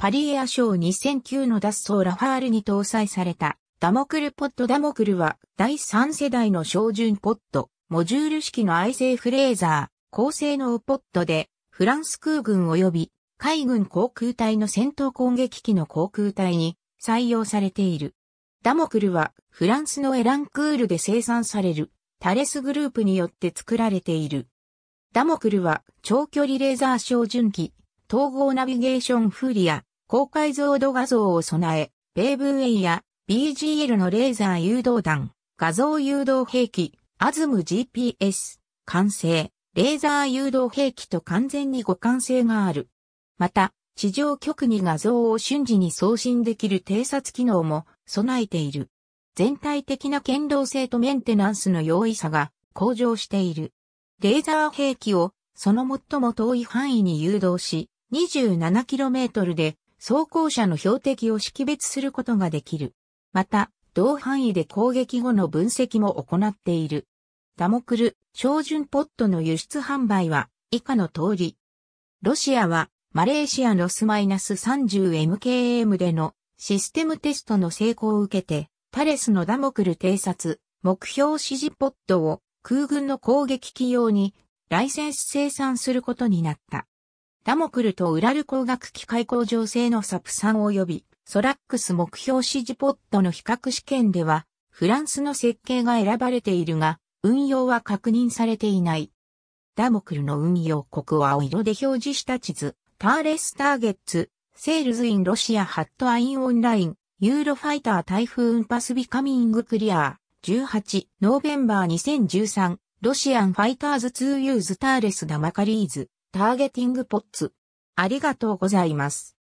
パリエア賞2009の脱走ラファールに搭載されたダモクルポッドダモクルは第3世代の標準ポッド、モジュール式の愛製フレーザー、高性能ポッドでフランス空軍及び海軍航空隊の戦闘攻撃機の航空隊に採用されている。ダモクルはフランスのエランクールで生産されるタレスグループによって作られている。ダモクルは長距離レーザー照準機、統合ナビゲーションフーリア、高解像度画像を備え、米文イや BGL のレーザー誘導弾、画像誘導兵器、アズム GPS、完成、レーザー誘導兵器と完全に互換性がある。また、地上局に画像を瞬時に送信できる偵察機能も備えている。全体的な堅牢性とメンテナンスの容易さが向上している。レーザー兵器をその最も遠い範囲に誘導し、27km で装甲車の標的を識別することができる。また、同範囲で攻撃後の分析も行っている。ダモクル、照準ポットの輸出販売は以下の通り。ロシアはマレーシアロスマイナス -30MKM でのシステムテストの成功を受けて、パレスのダモクル偵察、目標指示ポットを空軍の攻撃機用にライセンス生産することになった。ラモクルとウラル工学機械工場製のサプサン及びソラックス目標指示ポットの比較試験では、フランスの設計が選ばれているが、運用は確認されていない。ダモクルの運用国は青色で表示した地図、ターレスターゲッツ、セールズインロシアハットアインオンライン、ユーロファイター台風運パスビカミングクリアー、18、ノーベンバー2013、ロシアンファイターズ2ユーズターレスダマカリーズ。ターゲティングポッツ。ありがとうございます。